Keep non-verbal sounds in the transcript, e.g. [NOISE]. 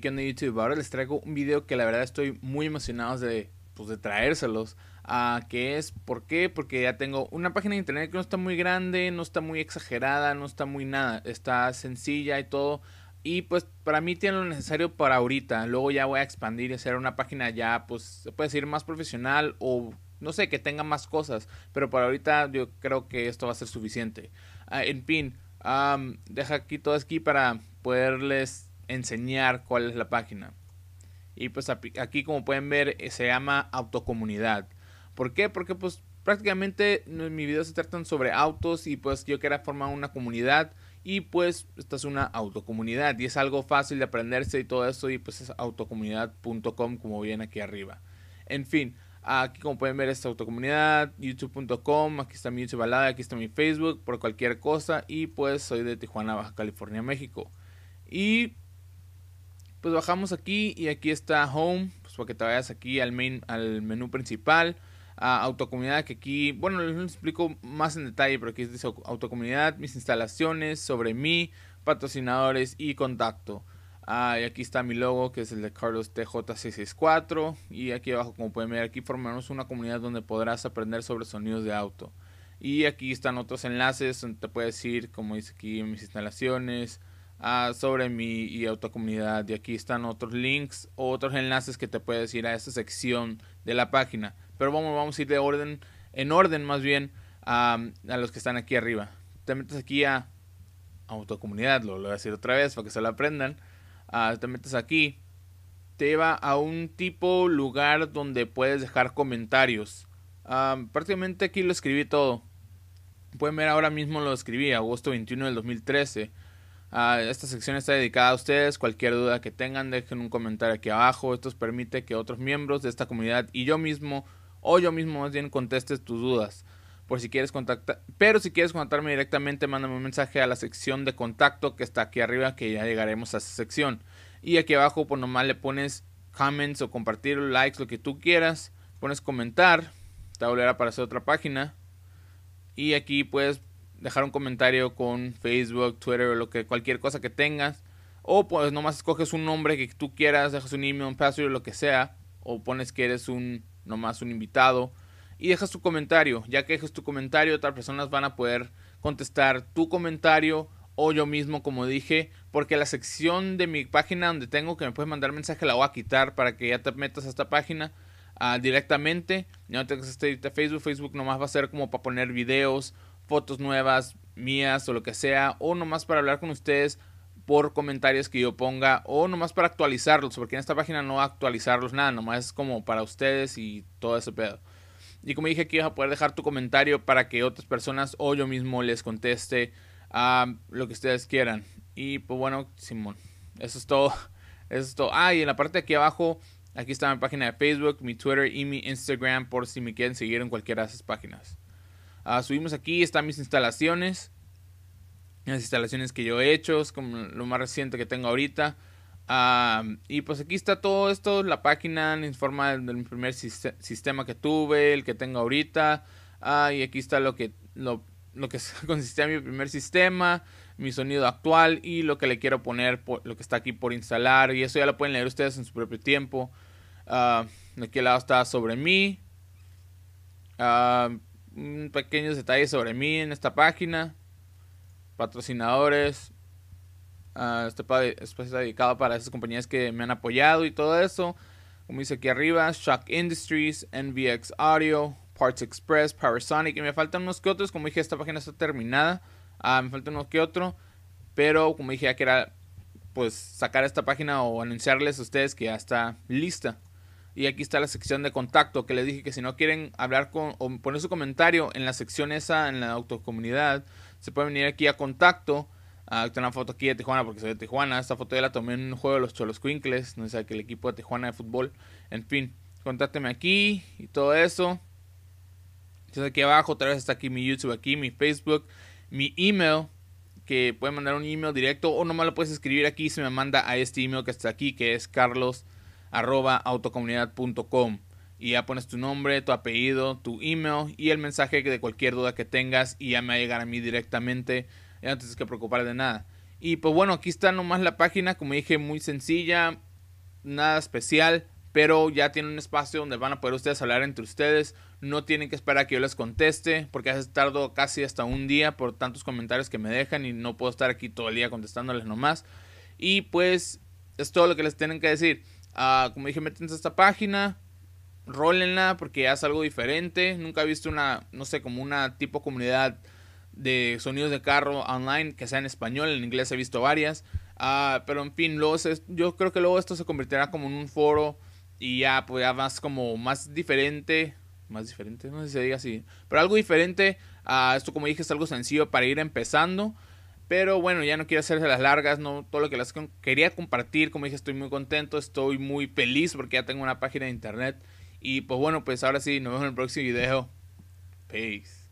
que onda YouTube? Ahora les traigo un video que la verdad estoy muy emocionado de, pues, de traérselos. a ah, que es, ¿por qué? Porque ya tengo una página de internet que no está muy grande, no está muy exagerada, no está muy nada, está sencilla y todo. Y pues para mí tiene lo necesario para ahorita. Luego ya voy a expandir y hacer una página ya, pues, se puede decir más profesional o no sé, que tenga más cosas. Pero para ahorita yo creo que esto va a ser suficiente. Ah, en fin, deja aquí todo aquí para poderles enseñar cuál es la página. Y pues aquí como pueden ver eh, se llama autocomunidad. ¿Por qué? Porque pues prácticamente mis videos se tratan sobre autos y pues yo quería formar una comunidad y pues esta es una autocomunidad y es algo fácil de aprenderse y todo eso y pues es autocomunidad.com como ven aquí arriba. En fin, aquí como pueden ver es autocomunidad, youtube.com, aquí está mi YouTube al aquí está mi Facebook por cualquier cosa y pues soy de Tijuana, Baja California, México. Y pues bajamos aquí y aquí está Home, pues para que te vayas aquí al, main, al menú principal. A autocomunidad que aquí, bueno, les explico más en detalle, pero aquí dice autocomunidad, mis instalaciones, sobre mí, patrocinadores y contacto. Ah, y aquí está mi logo, que es el de Carlos TJ664. Y aquí abajo, como pueden ver, aquí formamos una comunidad donde podrás aprender sobre sonidos de auto. Y aquí están otros enlaces donde te puedes ir, como dice aquí, mis instalaciones, Ah, sobre mi y autocomunidad. Y aquí están otros links o otros enlaces que te puedes ir a esta sección de la página. Pero vamos, vamos a ir de orden, en orden más bien, a los que están aquí arriba. Te metes aquí a autocomunidad, lo, lo voy a decir otra vez para que se lo aprendan. Ah, te metes aquí, te va a un tipo lugar donde puedes dejar comentarios. prácticamente aquí lo escribí todo. Pueden ver ahora mismo lo escribí, agosto 21 del 2013. Ah, esta sección está dedicada a ustedes. Cualquier duda que tengan, dejen un comentario aquí abajo. Esto permite que otros miembros de esta comunidad y yo mismo, o yo mismo más bien, contestes tus dudas. Por si quieres contactar, pero si quieres contactarme directamente, mándame un mensaje a la sección de contacto que está aquí arriba, que ya llegaremos a esa sección. Y aquí abajo, pues nomás le pones comments o compartir, likes, lo que tú quieras. Pones comentar, tablera para hacer otra página. Y aquí puedes dejar un comentario con Facebook, Twitter, o lo que, cualquier cosa que tengas. O pues nomás escoges un nombre que tú quieras, dejas un email, un password, lo que sea. O pones que eres un nomás un invitado. Y dejas tu comentario. Ya que dejes tu comentario, otras personas van a poder contestar tu comentario o yo mismo, como dije, porque la sección de mi página donde tengo que me puedes mandar mensaje la voy a quitar para que ya te metas a esta página ah, directamente. Ya no tengas que estar a Facebook. Facebook nomás va a ser como para poner videos fotos nuevas mías o lo que sea, o nomás para hablar con ustedes por comentarios que yo ponga, o nomás para actualizarlos, porque en esta página no actualizarlos nada, nomás es como para ustedes y todo ese pedo. Y como dije, aquí vas a poder dejar tu comentario para que otras personas o yo mismo les conteste a lo que ustedes quieran. Y pues bueno, Simón, eso es todo. [LAUGHS] Eso es todo. Ah, y en la parte de aquí abajo, aquí está mi página de Facebook, mi Twitter y mi Instagram por si me quieren seguir en cualquiera de esas páginas. Ah, subimos aquí, están mis instalaciones. Las instalaciones que yo he hecho, es como lo más reciente que tengo ahorita. Ah, y pues aquí está todo esto, la página, me informa del primer sistema que tuve, el que tengo ahorita. Ah, y aquí está lo que, lo, que [LAUGHS] consistía en mi primer sistema, mi sonido actual y lo que le quiero poner, lo que está aquí por instalar. Y eso ya lo pueden leer ustedes en su propio tiempo. aquí al lado está sobre mí pequeños detalles sobre mí en esta página, patrocinadores, ah, este, este espacio dedicado para esas compañías que me han apoyado y todo eso. Como dice aquí arriba, Shock Industries, NVX Audio, Parts Express, Parasonic. Y me faltan unos que otros. Como dije, esta página está terminada. Ah, me faltan unos que otro Pero como dije, ya que era pues sacar esta página o anunciarles a ustedes que ya está lista. Y aquí está la sección de contacto que les dije que si no quieren hablar con o poner su comentario en la sección esa, en la autocomunidad, se pueden venir aquí a contacto. a ah, tengo una foto aquí de Tijuana porque soy de Tijuana. Esta foto de la tomé en un juego de los Cholos Quincles, no sé, que el equipo de Tijuana de fútbol. En fin, contácteme aquí y todo eso. Entonces aquí abajo otra vez está aquí mi YouTube, aquí mi Facebook, mi email que pueden mandar un email directo o nomás lo puedes escribir aquí se me manda a este email que está aquí que es carlos arroba autocomunidad.com y ya pones tu nombre, tu apellido, tu email y el mensaje de cualquier duda que tengas y ya me va a llegar a mí directamente. Ya no tienes que preocupar de nada. Y pues bueno, aquí está nomás la página, como dije, muy sencilla, nada especial, pero ya tiene un espacio donde van a poder ustedes hablar entre ustedes. No tienen que esperar a que yo les conteste, porque hace tardo casi hasta un día por tantos comentarios que me dejan y no puedo estar aquí todo el día contestándoles nomás. Y pues es todo lo que les tienen que decir. Ah, como dije, métanse a esta página, rólenla porque es algo diferente. Nunca he visto una, no sé, como una tipo comunidad de sonidos de carro online que sea en español, en inglés he visto varias. Ah, pero en fin, yo creo que luego esto se convertirá como en un foro y ya, pues ya más como más diferente. Más diferente, no sé si se diga así. Pero algo diferente. a ah, esto como dije es algo sencillo para ir empezando. Pero bueno, ya no quiero hacerse las largas, no todo lo que las quería compartir, como dije, estoy muy contento, estoy muy feliz porque ya tengo una página de internet. Y pues bueno, pues ahora sí, nos vemos en el próximo video. Peace.